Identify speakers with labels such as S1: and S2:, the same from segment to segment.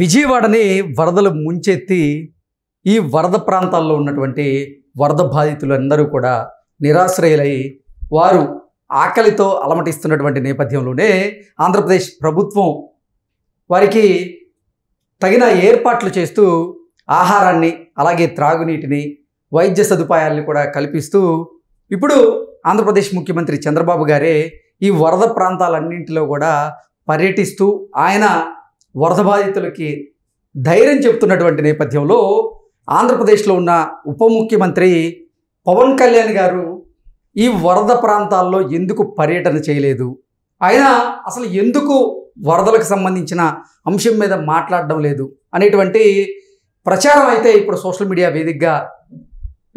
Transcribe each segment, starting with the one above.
S1: విజయవాడని వరదలు ముంచెత్తి ఈ వరద ప్రాంతాల్లో ఉన్నటువంటి వరద బాధితులు అందరూ కూడా నిరాశ్రయులై వారు ఆకలితో అలమటిస్తున్నటువంటి నేపథ్యంలోనే ఆంధ్రప్రదేశ్ ప్రభుత్వం వారికి తగిన ఏర్పాట్లు చేస్తూ ఆహారాన్ని అలాగే త్రాగునీటిని వైద్య సదుపాయాలను కూడా కల్పిస్తూ ఇప్పుడు ఆంధ్రప్రదేశ్ ముఖ్యమంత్రి చంద్రబాబు గారే ఈ వరద ప్రాంతాలన్నింటిలో కూడా పర్యటిస్తూ ఆయన వరద బాధితులకి ధైర్యం చెబుతున్నటువంటి నేపథ్యంలో ఆంధ్రప్రదేశ్లో ఉన్న ఉప ముఖ్యమంత్రి పవన్ కళ్యాణ్ గారు ఈ వరద ప్రాంతాల్లో ఎందుకు పర్యటన చేయలేదు ఆయన అసలు ఎందుకు వరదలకు సంబంధించిన అంశం మీద మాట్లాడడం లేదు అనేటువంటి ప్రచారం అయితే ఇప్పుడు సోషల్ మీడియా వేదికగా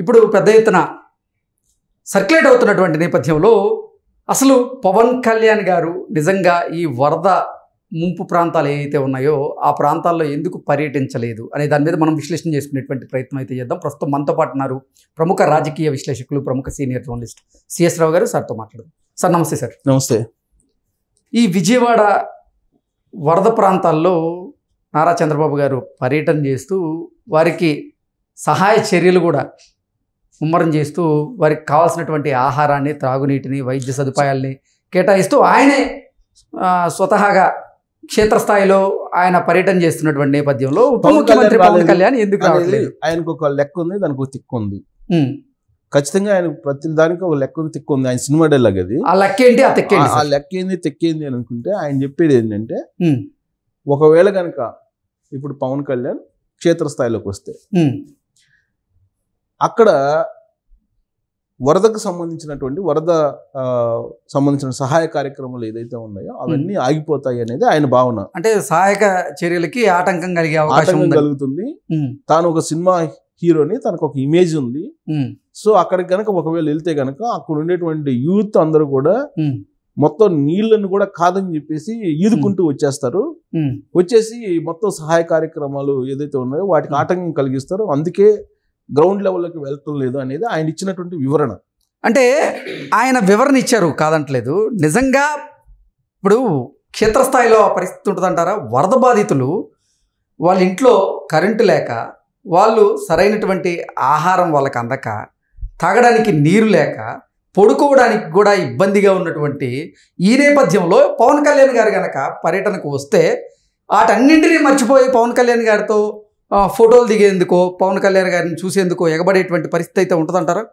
S1: ఇప్పుడు పెద్ద ఎత్తున సర్క్యులేట్ అవుతున్నటువంటి నేపథ్యంలో అసలు పవన్ కళ్యాణ్ గారు నిజంగా ఈ వరద ముంపు ప్రాంతాలు ఏవైతే ఉన్నాయో ఆ ప్రాంతాల్లో ఎందుకు పర్యటించలేదు అనే దాని మీద మనం విశ్లేషణ చేసుకునేటువంటి ప్రయత్నం అయితే చేద్దాం ప్రస్తుతం మనతో పాటు ఉన్నారు ప్రముఖ రాజకీయ విశ్లేషకులు ప్రముఖ సీనియర్ జర్నలిస్ట్ సిఎస్ రావు గారు సార్తో మాట్లాడు సార్ నమస్తే సార్ నమస్తే ఈ విజయవాడ వరద ప్రాంతాల్లో నారా చంద్రబాబు గారు పర్యటన చేస్తూ వారికి సహాయ చర్యలు కూడా ముమ్మరం చేస్తూ వారికి కావాల్సినటువంటి ఆహారాన్ని త్రాగునీటిని వైద్య సదుపాయాల్ని కేటాయిస్తూ ఆయనే స్వతహాగా క్షేత్రస్థాయిలో ఆయన పర్యటన చేస్తున్నటువంటి నేపథ్యంలో ఉప ముఖ్యమంత్రి పవన్ కళ్యాణ్ ఎందుకు రావట్లేదు
S2: ఆయనకు ఒక లెక్క ఉంది దానికి ఒక తిక్కు ఉంది ఖచ్చితంగా ఆయన ప్రతి దానికి ఒక లెక్క తిక్కు ఉంది ఆయన సినిమా డైలాగ్ అది ఆ లెక్క ఏంటి ఆ తిక్కేంటి ఆ లెక్క ఏంది తిక్కేంది అని అనుకుంటే ఆయన చెప్పేది ఏంటంటే ఒకవేళ కనుక ఇప్పుడు పవన్ కళ్యాణ్ క్షేత్రస్థాయిలోకి వస్తే అక్కడ వరదకు సంబంధించినటువంటి వరద సంబంధించిన సహాయ కార్యక్రమాలు ఏదైతే ఉన్నాయో అవన్నీ ఆగిపోతాయి అనేది ఆయన భావన అంటే సహాయక చర్యలకి ఆటంకం కలిగే అవకాశం కలుగుతుంది తాను ఒక సినిమా హీరోని తనకు ఒక ఇమేజ్ ఉంది సో అక్కడికి కనుక ఒకవేళ వెళ్తే కనుక అక్కడ ఉండేటువంటి యూత్ అందరూ కూడా మొత్తం నీళ్లను కూడా కాదని చెప్పేసి ఈదుకుంటూ వచ్చేస్తారు వచ్చేసి మొత్తం సహాయ కార్యక్రమాలు ఏదైతే ఉన్నాయో వాటికి ఆటంకం కలిగిస్తారు అందుకే గ్రౌండ్ లెవెల్లోకి వెళ్ళటం లేదు అనేది ఆయన ఇచ్చినటువంటి వివరణ అంటే ఆయన వివరణ ఇచ్చారు కాదంటలేదు
S1: నిజంగా ఇప్పుడు క్షేత్రస్థాయిలో పరిస్థితి ఉంటుందంటారా వరద బాధితులు వాళ్ళ ఇంట్లో కరెంటు లేక వాళ్ళు సరైనటువంటి ఆహారం వాళ్ళకి అందక తాగడానికి నీరు లేక పడుకోవడానికి కూడా ఇబ్బందిగా ఉన్నటువంటి ఈ నేపథ్యంలో పవన్ కళ్యాణ్ గారు కనుక పర్యటనకు వస్తే వాటన్నింటినీ మర్చిపోయి పవన్ కళ్యాణ్ గారితో ఫోటోలు దిగేందుకో పవన్ కళ్యాణ్ గారిని చూసేందుకో ఎగబడేటువంటి పరిస్థితి
S2: అయితే ఉంటదంటారా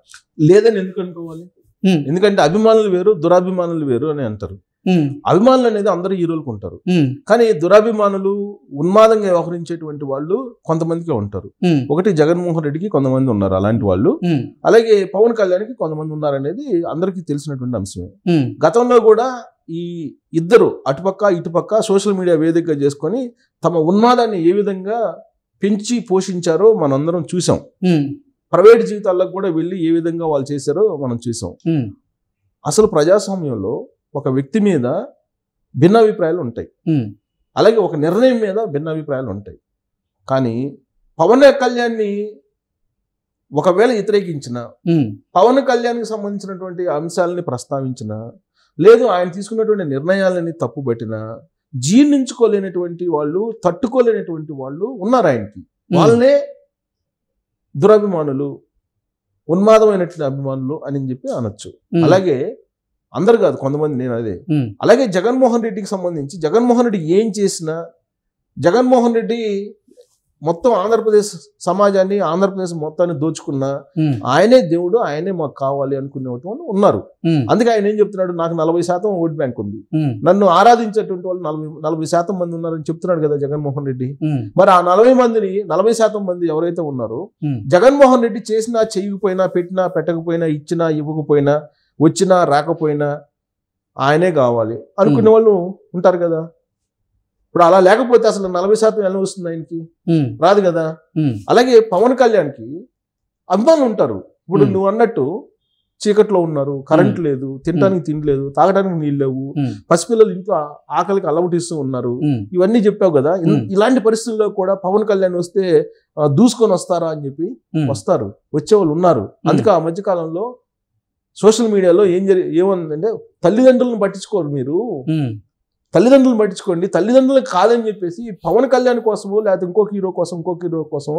S2: లేదని ఎందుకు అనుకోవాలి ఎందుకంటే అభిమానులు వేరు దురాభిమానులు వేరు అని అంటారు అభిమానులు అనేది అందరూ హీరోలకు ఉంటారు కానీ దురాభిమానులు ఉన్మాదంగా వ్యవహరించేటువంటి వాళ్ళు కొంతమందికి ఉంటారు ఒకటి జగన్మోహన్ రెడ్డికి కొంతమంది ఉన్నారు అలాంటి వాళ్ళు అలాగే పవన్ కళ్యాణ్కి కొంతమంది ఉన్నారనేది అందరికీ తెలిసినటువంటి అంశమే గతంలో కూడా ఈ ఇద్దరు అటుపక్క ఇటుపక్క సోషల్ మీడియా వేదికగా చేసుకొని తమ ఉన్మాదాన్ని ఏ విధంగా పెంచి పోషించారో మనందరం చూసాం ప్రైవేట్ జీవితాల్లో కూడా వెళ్ళి ఏ విధంగా వాళ్ళు చేశారో మనం చూసాం అసలు ప్రజాస్వామ్యంలో ఒక వ్యక్తి మీద భిన్నాభిప్రాయాలు ఉంటాయి అలాగే ఒక నిర్ణయం మీద భిన్నాభిప్రాయాలు ఉంటాయి కానీ పవన్ కళ్యాణ్ని ఒకవేళ వ్యతిరేకించిన పవన్ కళ్యాణ్కి సంబంధించినటువంటి అంశాలని ప్రస్తావించిన లేదు ఆయన తీసుకున్నటువంటి నిర్ణయాలని తప్పుబట్టినా జీర్ణించుకోలేనటువంటి వాళ్ళు తట్టుకోలేనటువంటి వాళ్ళు ఉన్నారు ఆయనకి వాళ్ళనే దురభిమానులు ఉన్మాదమైనటువంటి అభిమానులు అని చెప్పి అనొచ్చు అలాగే అందరు కాదు కొంతమంది నేను అదే అలాగే జగన్మోహన్ రెడ్డికి సంబంధించి జగన్మోహన్ రెడ్డి ఏం చేసినా జగన్మోహన్ రెడ్డి మొత్తం ఆంధ్రప్రదేశ్ సమాజాన్ని ఆంధ్రప్రదేశ్ మొత్తాన్ని దోచుకున్న ఆయనే దేవుడు ఆయనే మాకు కావాలి అనుకునే ఉన్నారు అందుకే ఆయన ఏం చెప్తున్నాడు నాకు నలభై శాతం ఓట్ బ్యాంక్ ఉంది నన్ను ఆరాధించేటువంటి వాళ్ళు నలభై నలభై శాతం మంది ఉన్నారని చెప్తున్నాడు కదా జగన్మోహన్ రెడ్డి మరి ఆ నలభై మందిని నలభై శాతం మంది ఎవరైతే ఉన్నారో జగన్మోహన్ రెడ్డి చేసినా చేయకపోయినా పెట్టినా పెట్టకపోయినా ఇచ్చినా ఇవ్వకపోయినా వచ్చినా రాకపోయినా ఆయనే కావాలి అనుకునే వాళ్ళు ఉంటారు కదా ఇప్పుడు అలా లేకపోతే అసలు నలభై శాతం ఎలా వస్తుంది ఆయనకి రాదు కదా అలాగే పవన్ కళ్యాణ్కి అభిమానులు ఉంటారు ఇప్పుడు నువ్వు అన్నట్టు చీకట్లో ఉన్నారు కరెంట్ లేదు తినడానికి తినలేదు తాగడానికి నీళ్ళు లేవు పసిపిల్లలు ఇంట్లో ఆకలికి అలవటిస్తూ ఉన్నారు ఇవన్నీ చెప్పావు కదా ఇలాంటి పరిస్థితుల్లో కూడా పవన్ కళ్యాణ్ వస్తే దూసుకొని వస్తారా అని చెప్పి వస్తారు వచ్చేవాళ్ళు ఉన్నారు అందుకే ఆ మధ్యకాలంలో సోషల్ మీడియాలో ఏం జరి ఏమందంటే తల్లిదండ్రులను పట్టించుకోరు మీరు తల్లిదండ్రులు పట్టించుకోండి తల్లిదండ్రులకు కాదని చెప్పేసి పవన్ కళ్యాణ్ కోసము లేకపోతే ఇంకొక హీరో కోసం ఇంకొక హీరో కోసం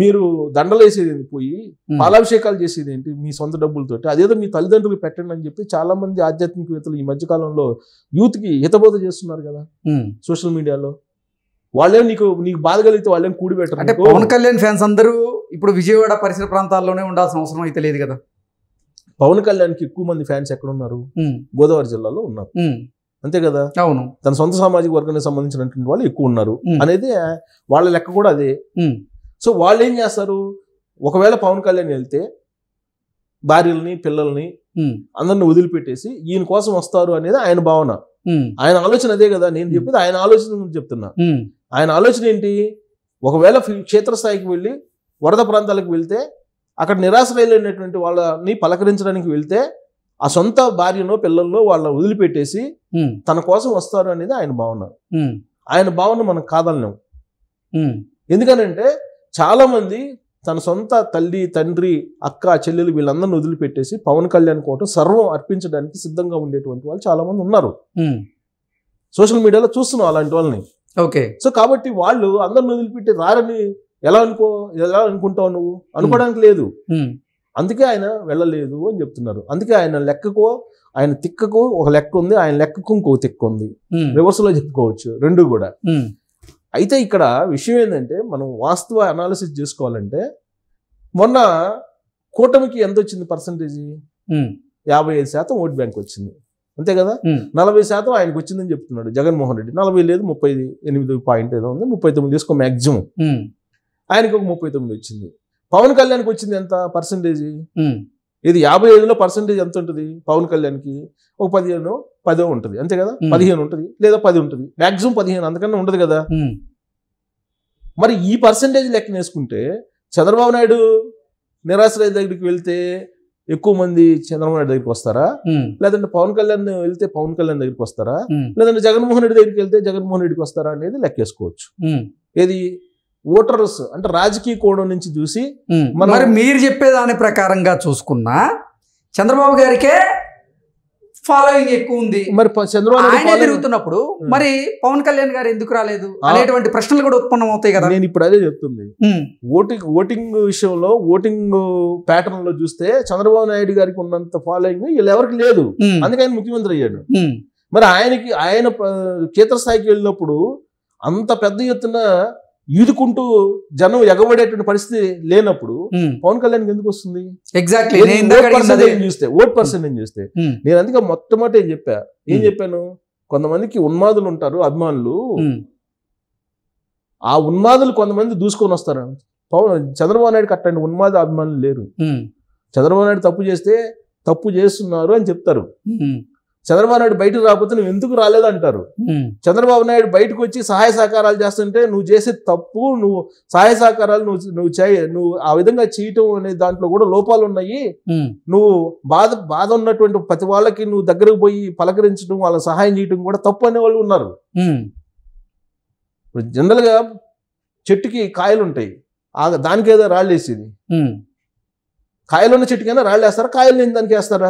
S2: మీరు దండలు వేసేది పోయి పాలాభిషేకాలు చేసేది ఏంటి మీ సొంత డబ్బులతోటి అదేదో మీ తల్లిదండ్రులు పెట్టండి అని చెప్పి చాలా మంది ఆధ్యాత్మికవేత్తలు ఈ మధ్యకాలంలో కి హితబోధ చేస్తున్నారు కదా సోషల్ మీడియాలో వాళ్ళేం నీకు నీకు బాధ కలిగితే వాళ్ళేం కూడిపెట్టారు అంటే పవన్
S1: కళ్యాణ్ ఫ్యాన్స్ అందరూ ఇప్పుడు విజయవాడ పరిసర ప్రాంతాల్లోనే ఉండాల్సిన
S2: అవసరం అయితే లేదు కదా పవన్ కళ్యాణ్కి ఎక్కువ మంది ఫ్యాన్స్ ఎక్కడ ఉన్నారు గోదావరి జిల్లాలో ఉన్నారు అంతే కదా అవును తన సొంత సామాజిక వర్గానికి సంబంధించినటువంటి వాళ్ళు ఎక్కువ ఉన్నారు అనేది వాళ్ళ లెక్క కూడా అదే సో వాళ్ళు ఏం చేస్తారు ఒకవేళ పవన్ కళ్యాణ్ వెళ్తే భార్యల్ని పిల్లల్ని అందరిని వదిలిపెట్టేసి ఈయన కోసం వస్తారు అనేది ఆయన భావన ఆయన ఆలోచన అదే కదా నేను చెప్పేది ఆయన ఆలోచన చెప్తున్నా ఆయన ఆలోచన ఏంటి ఒకవేళ క్షేత్రస్థాయికి వెళ్ళి వరద ప్రాంతాలకు వెళ్తే అక్కడ నిరాశ్రయులైనటువంటి వాళ్ళని పలకరించడానికి వెళ్తే ఆ సొంత భార్యనో పిల్లల్లో వాళ్ళ వదిలిపెట్టేసి తన కోసం వస్తారు అనేది ఆయన భావన ఆయన భావన మనం కాదన్నాం ఎందుకనంటే చాలా మంది తన సొంత తల్లి తండ్రి అక్క చెల్లెలు వీళ్ళందరినీ వదిలిపెట్టేసి పవన్ కళ్యాణ్ కోటం సర్వం అర్పించడానికి సిద్ధంగా ఉండేటువంటి వాళ్ళు చాలా మంది ఉన్నారు సోషల్ మీడియాలో చూస్తున్నాం అలాంటి వాళ్ళని ఓకే సో కాబట్టి వాళ్ళు అందరిని వదిలిపెట్టి రారని ఎలా అనుకో ఎలా అనుకుంటావు నువ్వు అనుకోవడానికి లేదు అందుకే ఆయన వెళ్ళలేదు అని చెప్తున్నారు అందుకే ఆయన లెక్కకు ఆయన తిక్కకు ఒక లెక్క ఉంది ఆయన లెక్కకు ఇంకో తిక్క ఉంది రివర్స్లో చెప్పుకోవచ్చు రెండు కూడా అయితే ఇక్కడ విషయం ఏంటంటే మనం వాస్తవ అనాలిసిస్ చేసుకోవాలంటే మొన్న కూటమికి ఎంత వచ్చింది పర్సంటేజ్ యాభై ఐదు శాతం ఓట్ బ్యాంక్ వచ్చింది అంతే కదా నలభై శాతం ఆయనకు వచ్చిందని చెప్తున్నాడు జగన్మోహన్ రెడ్డి నలభై లేదు ముప్పై ఎనిమిది పాయింట్ ఏదో ఉంది ముప్పై తొమ్మిది తీసుకో మ్యాక్సిమం ఆయనకు ఒక ముప్పై తొమ్మిది వచ్చింది పవన్ కళ్యాణ్కి వచ్చింది ఎంత పర్సంటేజ్ ఇది యాభై ఐదులో పర్సంటేజ్ ఎంత ఉంటుంది పవన్ కళ్యాణ్కి ఒక పదిహేను పదో ఉంటుంది అంతే కదా పదిహేను ఉంటుంది లేదా పది ఉంటుంది మ్యాక్సిమం పదిహేను అందుకన్నా ఉండదు కదా మరి ఈ పర్సంటేజ్ లెక్కన వేసుకుంటే చంద్రబాబు నాయుడు నిరాశ్రయ దగ్గరికి వెళ్తే ఎక్కువ మంది చంద్రబాబు నాయుడు దగ్గరికి వస్తారా లేదంటే పవన్ కళ్యాణ్ వెళ్తే పవన్ కళ్యాణ్ దగ్గరికి వస్తారా లేదంటే జగన్మోహన్ రెడ్డి దగ్గరికి వెళ్తే జగన్మోహన్ రెడ్డికి వస్తారా అనేది లెక్కేసుకోవచ్చు ఏది ఓటర్స్ అంటే రాజకీయ కోణం నుంచి చూసి మరి మీరు చెప్పేదాని
S1: ప్రకారంగా చూసుకున్నా చంద్రబాబు గారికే ఫాలోయింగ్ ఎక్కువ ఉంది మరి
S2: చంద్రబాబు ఆయన తిరుగుతున్నప్పుడు మరి
S1: పవన్ కళ్యాణ్ గారు ఎందుకు రాలేదు అనేటువంటి
S2: ప్రశ్నలు కూడా ఉత్పన్నం అవుతాయి కదా నేను ఇప్పుడు అదే చెప్తుంది ఓటింగ్ ఓటింగ్ విషయంలో ఓటింగ్ ప్యాటర్న్ లో చూస్తే చంద్రబాబు నాయుడు గారికి ఉన్నంత ఫాలోయింగ్ వీళ్ళు ఎవరికి లేదు అందుకే ఆయన ముఖ్యమంత్రి అయ్యాడు మరి ఆయనకి ఆయన క్షేత్రస్థాయికి వెళ్ళినప్పుడు అంత పెద్ద ఎత్తున ఈదుకుంటూ జనం ఎగబడేటువంటి పరిస్థితి లేనప్పుడు పవన్ కళ్యాణ్ ఎందుకు వస్తుంది చూస్తే ఓట్ పర్సెంట్ చూస్తే నేను అందుకే మొట్టమొదటి ఏం చెప్పా ఏం చెప్పాను కొంతమందికి ఉన్మాదులు ఉంటారు అభిమానులు ఆ ఉన్మాదులు కొంతమంది దూసుకొని వస్తారు పవన్ చంద్రబాబు నాయుడు అట్లాంటి ఉన్మాద అభిమానులు లేరు చంద్రబాబు నాయుడు తప్పు చేస్తే తప్పు చేస్తున్నారు అని చెప్తారు చంద్రబాబు నాయుడు బయటకు రాకపోతే నువ్వు ఎందుకు రాలేదంటారు చంద్రబాబు నాయుడు బయటకు వచ్చి సహాయ సహకారాలు చేస్తుంటే నువ్వు చేసే తప్పు నువ్వు సహాయ సహకారాలు నువ్వు నువ్వు చే నువ్వు ఆ విధంగా చేయటం అనే దాంట్లో కూడా లోపాలు ఉన్నాయి నువ్వు బాధ బాధ ఉన్నటువంటి ప్రతి వాళ్ళకి నువ్వు దగ్గరకు పోయి పలకరించడం వాళ్ళకి సహాయం చేయడం కూడా తప్పు అనే వాళ్ళు ఉన్నారు ఇప్పుడు జనరల్గా చెట్టుకి కాయలు ఉంటాయి దానికి ఏదో రాళ్ళు వేసేది కాయలున్న చెట్టుకైనా రాళ్ళు వేస్తారా కాయలు లేని దానికి వేస్తారా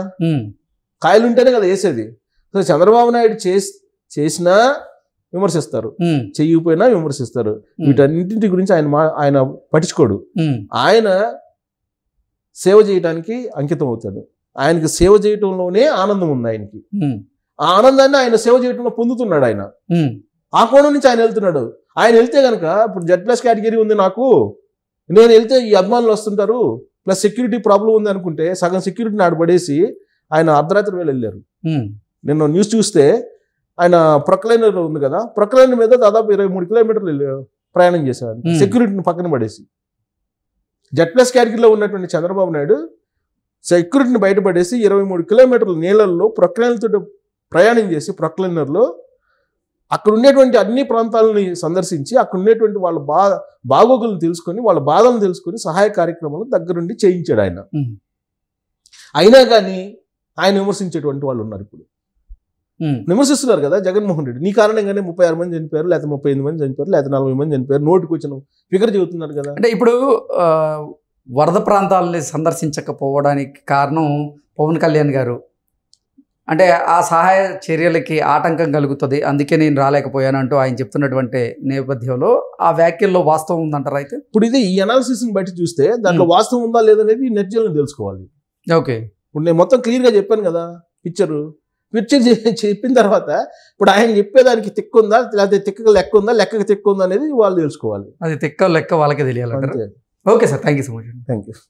S2: కాయలు ఉంటేనే కదా వేసేది సో చంద్రబాబు నాయుడు చేసి చేసినా విమర్శిస్తారు చెయ్యిపోయినా విమర్శిస్తారు వీటన్నింటి గురించి ఆయన ఆయన పట్టించుకోడు ఆయన సేవ చేయడానికి అంకితం అవుతాడు ఆయనకి సేవ చేయటంలోనే ఆనందం ఉంది ఆయనకి ఆ ఆనందాన్ని ఆయన సేవ చేయటంలో పొందుతున్నాడు ఆయన ఆ కోణం నుంచి ఆయన వెళ్తున్నాడు ఆయన వెళ్తే కనుక ఇప్పుడు జెడ్ ప్లస్ కేటగిరీ ఉంది నాకు నేను వెళ్తే ఈ అభిమానులు వస్తుంటారు ప్లస్ సెక్యూరిటీ ప్రాబ్లం ఉంది అనుకుంటే సగం సెక్యూరిటీని ఆడబడేసి ఆయన అర్ధరాత్రి వేళ వెళ్ళారు నిన్న న్యూస్ చూస్తే ఆయన ప్రొక్లైనర్ ఉంది కదా ప్రొక్లైనర్ మీద దాదాపు ఇరవై మూడు కిలోమీటర్లు ప్రయాణం చేశారు సెక్యూరిటీని పక్కన పడేసి జెడ్ ప్లస్ క్యాటగిరీలో ఉన్నటువంటి చంద్రబాబు నాయుడు సెక్యూరిటీని బయటపడేసి ఇరవై మూడు కిలోమీటర్ల నీళ్ళల్లో ప్రొక్లైనర్తో ప్రయాణం చేసి ప్రొక్లైనర్లో అక్కడ ఉండేటువంటి అన్ని ప్రాంతాలని సందర్శించి అక్కడ ఉండేటువంటి వాళ్ళ బా బాగోగులు తెలుసుకొని వాళ్ళ బాధలను తెలుసుకొని సహాయ కార్యక్రమాలు దగ్గరుండి చేయించాడు ఆయన అయినా కానీ ఆయన విమర్శించేటువంటి వాళ్ళు ఉన్నారు ఇప్పుడు విమర్శిస్తున్నారు కదా జగన్మోహన్ రెడ్డి నీ కారణంగానే ముప్పై ఆరు మంది చనిపోయారు లేకపోతే ముప్పై ఎనిమిది మంది చనిపోయారు లేకపోతే నలభై మంది చనిపోయారు నోటికి వచ్చిన ఫిగర్ చెబుతున్నారు కదా అంటే ఇప్పుడు వరద ప్రాంతాలని
S1: సందర్శించకపోవడానికి కారణం పవన్ కళ్యాణ్ గారు అంటే ఆ సహాయ చర్యలకి ఆటంకం కలుగుతుంది అందుకే నేను రాలేకపోయాను అంటూ ఆయన చెప్తున్నటువంటి నేపథ్యంలో ఆ వ్యాఖ్యల్లో వాస్తవం ఉందంటారు అయితే
S2: ఇప్పుడు ఇది ఈ అనాలిసిస్ని బట్టి చూస్తే దాంట్లో వాస్తవం ఉందా లేదనేది నెట్జల్ని తెలుసుకోవాలి ఓకే ఇప్పుడు నేను మొత్తం క్లియర్గా చెప్పాను కదా పిక్చరు పిక్చర్ చెప్పిన తర్వాత ఇప్పుడు ఆయన చెప్పేదానికి తిక్కు ఉందా లేకపోతే తిక్క లెక్క ఉందా లెక్క తిక్కు ఉందా అనేది వాళ్ళు తెలుసుకోవాలి
S1: అది తిక్క లెక్క వాళ్ళకే తెలియాలి okay sir thank you so much thank you